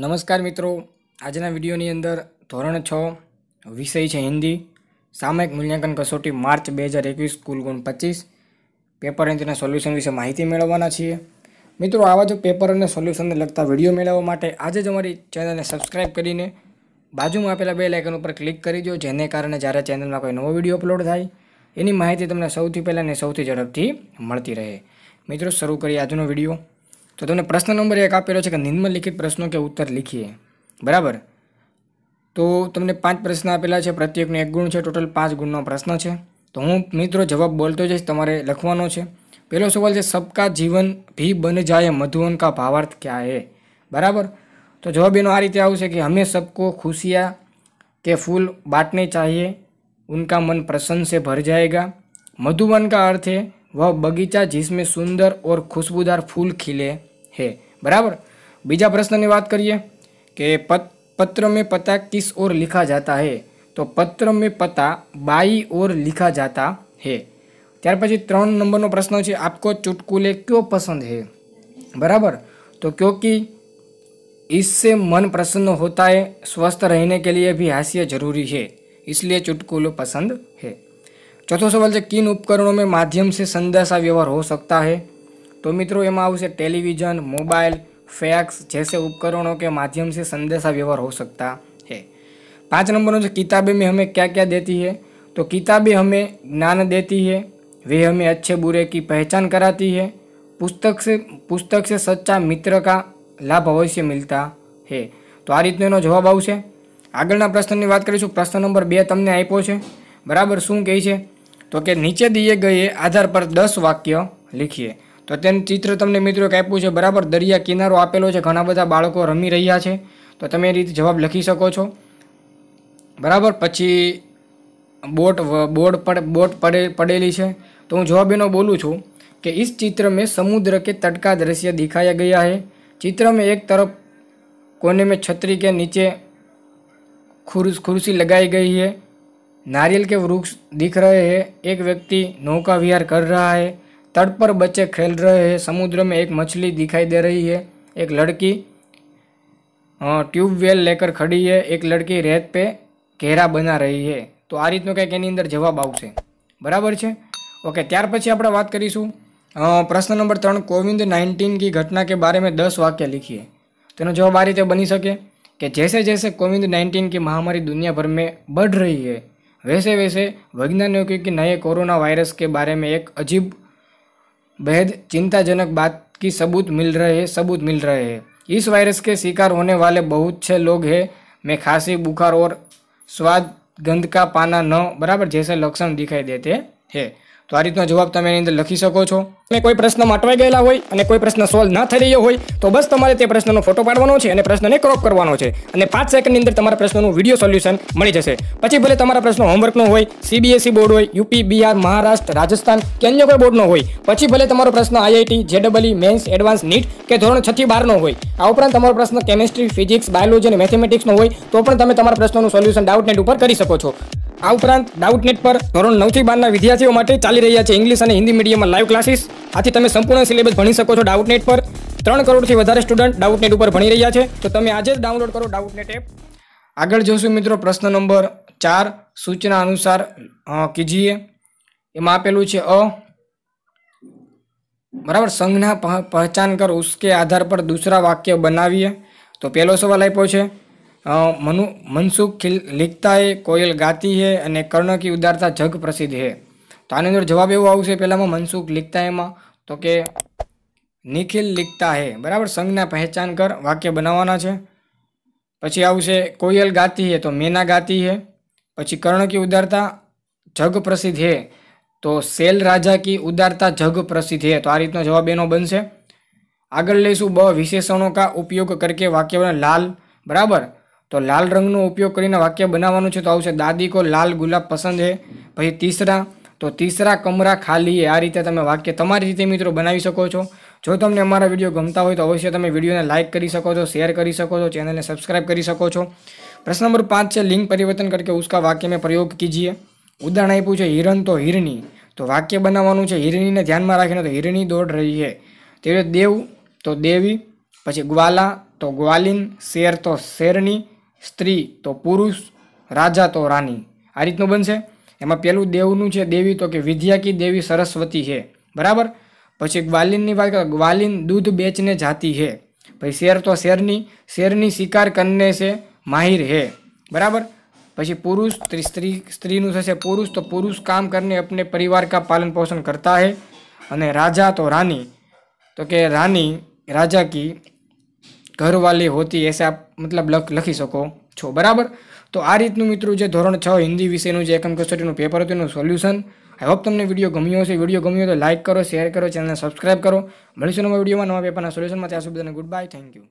નમસ્કાર મિત્રો આજના વિડીયોની અંદર ધોરણ છ વિષય છે હિન્દી સામાયિક મૂલ્યાંકન કસોટી માર્ચ બે હજાર એકવીસ કુલ ગુણ પચીસ પેપર અને તેના સોલ્યુશન વિશે માહિતી મેળવવાના છીએ મિત્રો આવા જ પેપર અને સોલ્યુશનને લગતા વિડીયો મેળવવા માટે આજે જ અમારી ચેનલને સબસ્ક્રાઇબ કરીને બાજુમાં આપેલા બે લાઇકન ઉપર ક્લિક કરી દો જેને કારણે જ્યારે ચેનલમાં કોઈ નવો વિડીયો અપલોડ થાય એની માહિતી તમને સૌથી પહેલાં અને સૌથી ઝડપથી મળતી રહે મિત્રો શરૂ કરીએ આજનો વિડીયો તો તમને પ્રશ્ન નંબર એક આપેલો છે કે નિમ્નલિખિત પ્રશ્નો કે ઉત્તર લીખીએ બરાબર તો તમને પાંચ પ્રશ્ન આપેલા છે પ્રત્યેકનો એક ગુણ છે ટોટલ પાંચ ગુણનો પ્રશ્ન છે તો હું મિત્રો જવાબ બોલતો જઈશ તમારે લખવાનો છે પહેલો સવાલ છે સબકા જીવન ભી બન જાય મધુવન કા ભાવાર્થ ક્યા હે બરાબર તો જવાબ એનો આ રીતે આવશે કે હમે સબકો ખુશિયા કે ફૂલ બાંટને ચાહીએ ઉનકા મન प्रसन्न से भर जाएगा मधुबन का अर्थ वह बगीचा जिसमें सुंदर और खुशबूदार फूल खिले है बराबर बीजा प्रश्न ने बात करिए कि पत्र में पता किस ओर लिखा जाता है तो पत्र में पता बाई ओर लिखा जाता है त्यार पी त्र नंबर प्रश्न है आपको चुटकुले क्यों पसंद है बराबर तो क्योंकि इससे मन प्रसन्न होता है स्वस्थ रहने के लिए भी हास्य जरूरी है इसलिए चुटकुलो पसंद है चौथा सवाल है किन उपकरणों में माध्यम से संदेशा व्यवहार हो सकता है तो मित्रों એમાં આવશે ટેલિવિઝન મોબાઈલ ફેક્સ जैसे उपकरणों के माध्यम से संदेशा व्यवहार हो सकता है पाँच नंबरों से किताबें में हमें क्या क्या देती है तो किताबें हमें ज्ञान देती है वे हमें अच्छे बुरे की पहचान कराती है पुस्तक से पुस्तक से सच्चा मित्र का લાભ અવશ્ય મિલતા હે તો આ રીતનો એનો જવાબ આવશે આગળના પ્રશ્નની વાત કરીશું પ્રશ્ન નંબર બે તમને આપ્યો છે બરાબર શું કહે છે તો કે નીચે દિયે ગયે આધાર પર દસ વાક્ય લખીએ તો તેનું ચિત્ર તમને મિત્રો આપ્યું છે બરાબર દરિયા કિનારો આપેલો છે ઘણા બધા બાળકો રમી રહ્યા છે તો તમે એ રીતે જવાબ લખી શકો છો બરાબર પછી બોટ બોર્ડ પર બોટ પડે પડેલી છે તો હું જવાબ એનો બોલું છું કે ઇસ ચિત્ર મેં સમુદ્ર કે તટકા દ્રશ્ય દેખાયા ગયા હે ચિત્ર મેં એક તરફ કોને મેં છત્રી કે નીચે ખુરશી લગાઈ ગઈ है નારિયેલ કે વૃક્ષ दिख રહે હે એક વ્યક્તિ નૌકા વિહાર કર रहा હે તટ પર બચ્ચે ખેલ રહે હે સમુદ્રમાં એક एक मछली દે રહી હે એક લડકી ટ્યુબવેલ લેકર ખડી હે એક લડકી રેત પે ઘેરા બના રહી હે તો આ રીતનો કંઈક એની અંદર જવાબ આવશે બરાબર છે ઓકે ત્યાર પછી આપણે વાત કરીશું પ્રશ્ન નંબર ત્રણ કોવિંદ નાઇન્ટીન કી ઘટના કે બારે મેં દસ વાક્ય લીખીએ તેનો જવાબ આ રીતે બની શકે કે જૈસે જૈसे કોવિંद નાઇન્ટીન કી મહામારી દુનિયાભરમાં બઢ રહી है वैसे वैसे वैज्ञानिकों की नए कोरोना वायरस के बारे में एक अजीब बेहद चिंताजनक बात की सबूत मिल रहे हैं सबूत मिल रहे हैं इस वायरस के शिकार होने वाले बहुत से लोग हैं में खांसी बुखार और स्वाद गंध का पाना न बराबर जैसे लक्षण दिखाई देते हैं તો આ રીતનો જવાબ તમે એની અંદર લખી શકો છો તમે કોઈ પ્રશ્ન અટવાઈ ગયેલા હોય અને કોઈ પ્રશ્ન સોલ્વ ના થઈ રહ્યો હોય તો બસ તમારે તે પ્રશ્નનો ફોટો પાડવાનો છે અને પ્રશ્નને ક્રોપ કરવાનો છે અને પાંચ સેકન્ડની અંદર તમારા પ્રશ્નનું વિડીયો સોલ્યુશન મળી જશે પછી ભલે તમારા પ્રશ્નો હોમવર્કનો હોય સીબીએસસી બોર્ડ હોય યુપી બિહાર મહારાષ્ટ્ર રાજસ્થાન કે અન્ય કોઈ બોર્ડનો હોય પછી ભલે તમારો પ્રશ્ન આઈઆઈટી જેડબલઈ મેન્સ એડવાન્સ નીટ કે ધોરણ છ બારનો હોય આ ઉપરાંત તમારો પ્રશ્ન કેમેસ્ટ્રી ફિઝિક્સ બાયોલોજી અને મેથેમેટિક્સનો હોય તો પણ તમે તમારા પ્રશ્નોનું સોલ્યુશન ડાઉટનેટ ઉપર કરી શકો છો આ ઉપરાંત ડાઉટનેટ પર ધોરણ નવથી બારના વિદ્યાર્થીઓ માટે ચાલી રહ્યા છે ઇંગ્લિશ અને હિન્દી મીડિયમમાં લાઈવ ક્લાસીસ આથી તમે સંપૂર્ણ સિલેબસ ભણી શકો છો ડાઉટનેટ પર ત્રણ કરોડથી વધારે સ્ટુડન્ટ ડાઉટનેટ ઉપર ભણી રહ્યા છે તો તમે આજે જ ડાઉનલોડ કરો ડાઉટનેટ એપ આગળ જોશું મિત્રો પ્રશ્ન નંબર ચાર સૂચના અનુસાર કીજીએ એમાં આપેલું છે અ બરાબર સંઘના પહેચાન કર ઉસકે આધાર પર દૂસરા વાક્ય બનાવીએ તો પહેલો સવાલ આપ્યો છે मनु मनसुख લિખતા હે કોયલ ગાતી હે અને કર્ણ કી ઉદારતા જગ પ્રસિદ્ધ હે તો આની અંદર જવાબ એવો આવશે પહેલાંમાં મનસુખ લિખતા એમાં તો કે નિખિલ લિખતા હે બરાબર સંજ્ઞા પહેચાન કર વાક્ય બનાવવાના છે પછી આવશે કોયલ ગાતી હે તો મેના ગાતી હે પછી કર્ણ કી ઉદારતા જગ પ્રસિદ્ધ હે તો સેલ રાજા કી ઉદારતા જગ પ્રસિદ્ધ હે તો આ રીતનો જવાબ એનો બનશે આગળ લઈશું બ વિશેષણો કા ઉપયોગ કરકે વાક્ય લાલ બરાબર તો લાલ રંગનો ઉપયોગ કરીને વાક્ય બનાવવાનું છે તો આવશે દાદી કો લાલ ગુલાબ પસંદ હે પછી તીસરા તો તીસરા કમરા ખાલી આ રીતે તમે વાક્ય તમારી રીતે મિત્રો બનાવી શકો છો જો તમને અમારા વિડીયો ગમતા હોય તો અવશ્ય તમે વિડીયોને લાઇક કરી શકો છો શેર કરી શકો છો ચેનલને સબસ્ક્રાઇબ કરી શકો છો પ્રશ્ન નંબર પાંચ છે લિંગ પરિવર્તન કરકે ઉસકા વાક્ય મેં પ્રયોગ કીજીએ ઉદાહરણ આપ્યું છે હિરણ તો હિરણી તો વાક્ય બનાવવાનું છે હિરણીને ધ્યાનમાં રાખીને તો હિરણી દોડ રહી છે તેવી દેવ તો દેવી પછી ગ્વાલા તો ગ્વાલિન શેર તો શેરની સ્ત્રી તો પુરુષ રાજા તો રાની આ રીતનું બનશે એમાં પહેલું દેવનું છે દેવી તો કે વિદ્યાકી દેવી સરસ્વતી છે બરાબર પછી ગ્વાલિનની વાત ગ્વાલિન દૂધ બેચને જાતી છે પછી શેર તો શેરની શેરની શિકાર કરને છે માહિર હે બરાબર પછી પુરુષ સ્ત્રી સ્ત્રીનું થશે પુરુષ તો પુરુષ કામ કરને આપણે પરિવાર કા પાલન પોષણ કરતા હે અને રાજા તો રાની તો કે રાની રાજા કી ઘરવાલી હોતી એસે આપ મતલબ લખી શકો છો બરાબર તો આ રીતનું મિત્રો જે ધોરણ છ હિન્દી વિષયનું જે એકમ કસ્ટડીનું પેપર હતું એનું સોલ્યુશન આઈ હોપ તમને વિડીયો ગમ્યો હશે વિડીયો ગમ્યો તો લાઇક કરો શેર કરો ચેનલને સબસ્ક્રાઇબ કરો મળીશું નવા વિડીયોમાં નવા પેપરના સોલ્યુશનમાં ત્યાં સુધી ગુડ બાય થેન્ક યુ